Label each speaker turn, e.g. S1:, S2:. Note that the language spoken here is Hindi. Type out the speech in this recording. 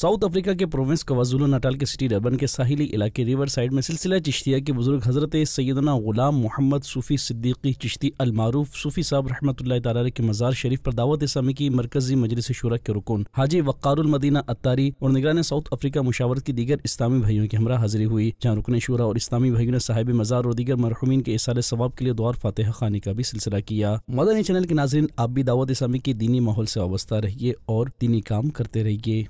S1: साउथ अफ्रीका के प्रोविंस कवाजुलो नटाल के सिटी डरबन के साहिली इलाके रिवर साइड में सिलसिला चिश्तिया के बुजुर्ग हजरत सैदना गुलाम मोहम्मद सूफ़ी सिद्दीकी चिश्ती अलमारूफ सूफ़ी साहब रहमत तारा के मज़ार शरीफ पर दावत इसमी की मरकजी मजलिस शुरा के रुकन हाजी वक्ारदीना अतारी और निगरान साउथ अफ्रीका मुशावरत की दीगर इस्लामी भाइयों की हमरा हाजिरी हुई जहाँ रुकन शुरा और इस्लामी भाइयों ने साहिब मज़ार और दीगर मरहुमीन के इसार सवाब के लिए द्वार फातह खानी का भी सिलसिला किया मदनी चैनल के नाजरन आप भी दावत इसमी की दीनी माहौल से वाबस्ता रहिए और दीनी काम करते रहिए